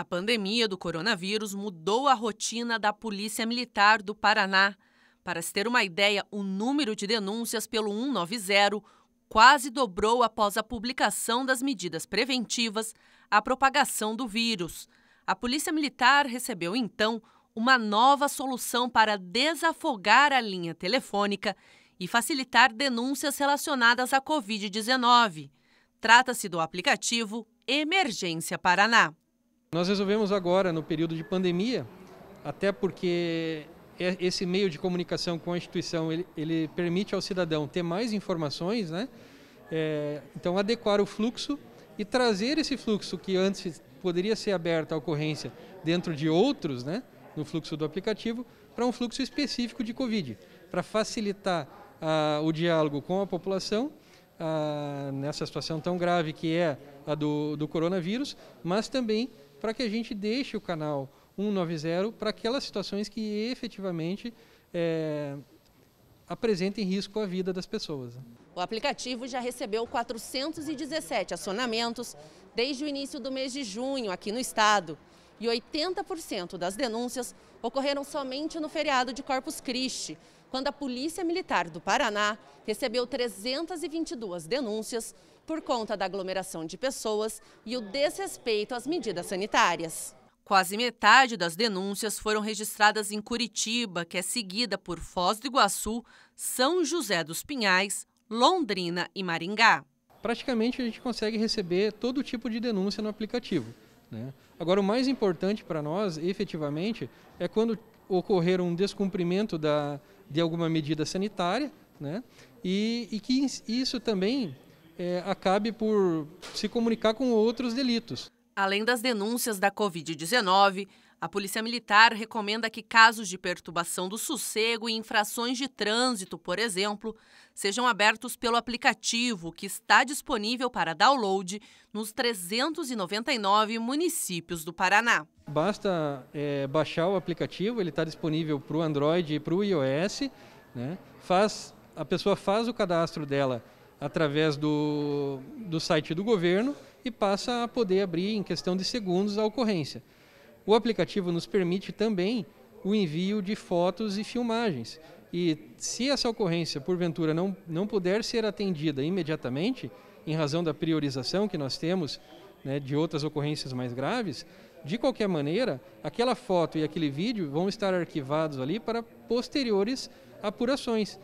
A pandemia do coronavírus mudou a rotina da Polícia Militar do Paraná. Para se ter uma ideia, o número de denúncias pelo 190 quase dobrou após a publicação das medidas preventivas à propagação do vírus. A Polícia Militar recebeu então uma nova solução para desafogar a linha telefônica e facilitar denúncias relacionadas à Covid-19. Trata-se do aplicativo Emergência Paraná. Nós resolvemos agora, no período de pandemia, até porque é, esse meio de comunicação com a instituição ele, ele permite ao cidadão ter mais informações, né? É, então, adequar o fluxo e trazer esse fluxo que antes poderia ser aberto à ocorrência dentro de outros, né? No fluxo do aplicativo, para um fluxo específico de Covid, para facilitar ah, o diálogo com a população ah, nessa situação tão grave que é a do, do coronavírus, mas também para que a gente deixe o canal 190 para aquelas situações que efetivamente é, apresentem risco à vida das pessoas. O aplicativo já recebeu 417 acionamentos desde o início do mês de junho aqui no estado. E 80% das denúncias ocorreram somente no feriado de Corpus Christi, quando a Polícia Militar do Paraná recebeu 322 denúncias por conta da aglomeração de pessoas e o desrespeito às medidas sanitárias. Quase metade das denúncias foram registradas em Curitiba, que é seguida por Foz do Iguaçu, São José dos Pinhais, Londrina e Maringá. Praticamente a gente consegue receber todo tipo de denúncia no aplicativo. Né? Agora, o mais importante para nós, efetivamente, é quando ocorrer um descumprimento da, de alguma medida sanitária, né? e, e que isso também é, acabe por se comunicar com outros delitos. Além das denúncias da Covid-19, a Polícia Militar recomenda que casos de perturbação do sossego e infrações de trânsito, por exemplo, sejam abertos pelo aplicativo que está disponível para download nos 399 municípios do Paraná. Basta é, baixar o aplicativo, ele está disponível para o Android e para o iOS. Né? Faz, a pessoa faz o cadastro dela através do, do site do governo e passa a poder abrir em questão de segundos a ocorrência. O aplicativo nos permite também o envio de fotos e filmagens. E se essa ocorrência, porventura, não, não puder ser atendida imediatamente, em razão da priorização que nós temos né, de outras ocorrências mais graves, de qualquer maneira, aquela foto e aquele vídeo vão estar arquivados ali para posteriores apurações.